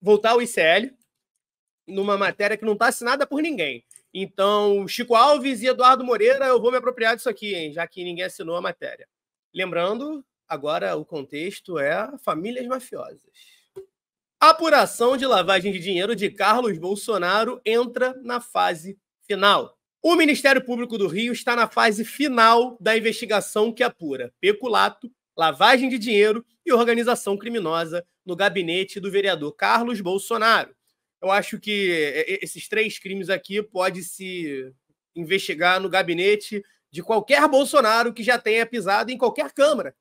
voltar ao ICL numa matéria que não está assinada por ninguém. Então, Chico Alves e Eduardo Moreira, eu vou me apropriar disso aqui, hein, já que ninguém assinou a matéria. Lembrando, agora o contexto é famílias mafiosas. Apuração de lavagem de dinheiro de Carlos Bolsonaro entra na fase final. O Ministério Público do Rio está na fase final da investigação que apura peculato, lavagem de dinheiro e organização criminosa no gabinete do vereador Carlos Bolsonaro. Eu acho que esses três crimes aqui pode se investigar no gabinete de qualquer Bolsonaro que já tenha pisado em qualquer Câmara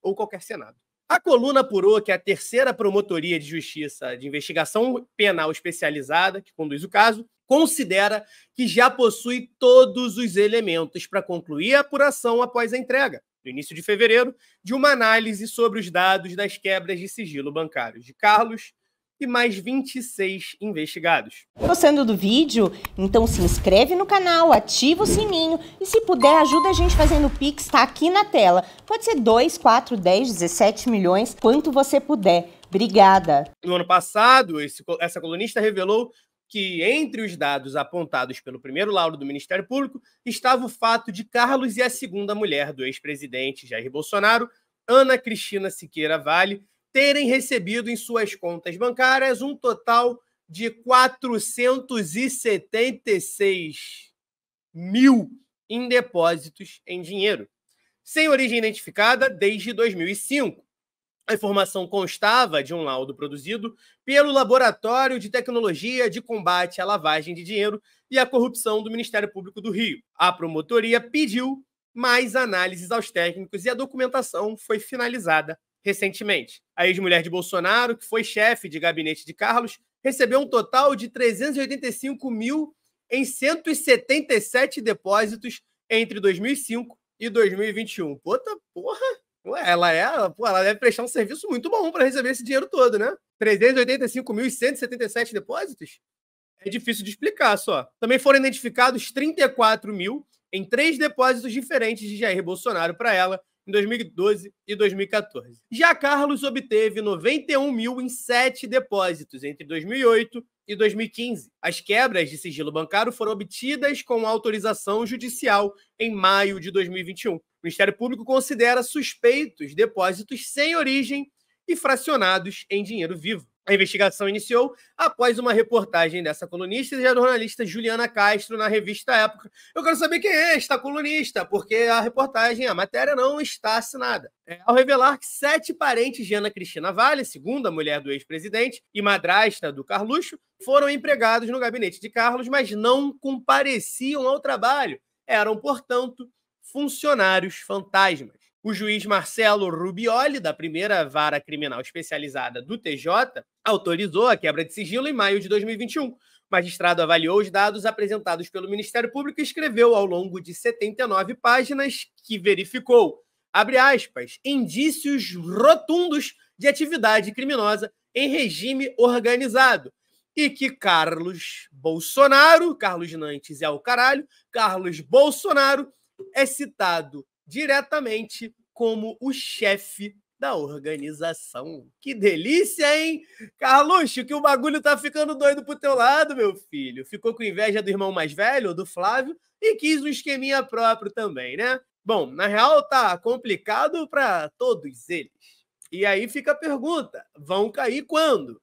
ou qualquer Senado. A coluna apurou que a terceira promotoria de justiça de investigação penal especializada, que conduz o caso, considera que já possui todos os elementos para concluir a apuração após a entrega. No início de fevereiro, de uma análise sobre os dados das quebras de sigilo bancário de Carlos e mais 26 investigados. Gostando do vídeo? Então se inscreve no canal, ativa o sininho e se puder ajuda a gente fazendo o Pix, tá aqui na tela. Pode ser 2, 4, 10, 17 milhões, quanto você puder. Obrigada. No ano passado, esse, essa colunista revelou que entre os dados apontados pelo primeiro laudo do Ministério Público estava o fato de Carlos e a segunda mulher do ex-presidente Jair Bolsonaro, Ana Cristina Siqueira Vale, terem recebido em suas contas bancárias um total de 476 mil em depósitos em dinheiro, sem origem identificada desde 2005. A informação constava de um laudo produzido pelo Laboratório de Tecnologia de Combate à Lavagem de Dinheiro e à Corrupção do Ministério Público do Rio. A promotoria pediu mais análises aos técnicos e a documentação foi finalizada recentemente. A ex-mulher de Bolsonaro, que foi chefe de gabinete de Carlos, recebeu um total de 385 mil em 177 depósitos entre 2005 e 2021. Puta porra! Ué, ela é, pô, ela deve prestar um serviço muito bom para receber esse dinheiro todo, né? 385.177 depósitos? É difícil de explicar só. Também foram identificados 34 mil em três depósitos diferentes de Jair Bolsonaro para ela em 2012 e 2014. Já Carlos obteve 91 mil em sete depósitos entre 2008 e 2015. As quebras de sigilo bancário foram obtidas com autorização judicial em maio de 2021. O Ministério Público considera suspeitos depósitos sem origem e fracionados em dinheiro vivo. A investigação iniciou após uma reportagem dessa colunista e da jornalista Juliana Castro na revista Época. Eu quero saber quem é esta colunista, porque a reportagem, a matéria não está assinada. É, ao revelar que sete parentes de Ana Cristina Vale, segunda mulher do ex-presidente e madrasta do Carluxo, foram empregados no gabinete de Carlos, mas não compareciam ao trabalho. Eram, portanto, funcionários fantasmas. O juiz Marcelo Rubioli, da primeira vara criminal especializada do TJ, autorizou a quebra de sigilo em maio de 2021. O magistrado avaliou os dados apresentados pelo Ministério Público e escreveu ao longo de 79 páginas que verificou, abre aspas, indícios rotundos de atividade criminosa em regime organizado e que Carlos Bolsonaro, Carlos Nantes é o caralho, Carlos Bolsonaro é citado diretamente como o chefe da organização. Que delícia, hein? Carluxo, que o bagulho tá ficando doido pro teu lado, meu filho. Ficou com inveja do irmão mais velho, do Flávio, e quis um esqueminha próprio também, né? Bom, na real tá complicado para todos eles. E aí fica a pergunta: vão cair quando?